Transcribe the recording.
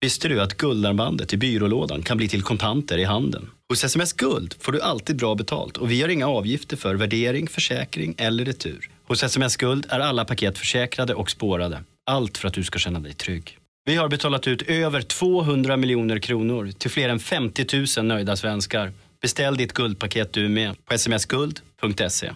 Visste du att guldarmbandet i byrålådan kan bli till kontanter i handen? Hos SMS Guld får du alltid bra betalt och vi har inga avgifter för värdering, försäkring eller retur. Hos SMS Guld är alla paket försäkrade och spårade. Allt för att du ska känna dig trygg. Vi har betalat ut över 200 miljoner kronor till fler än 50 000 nöjda svenskar. Beställ ditt guldpaket du med på smsguld.se.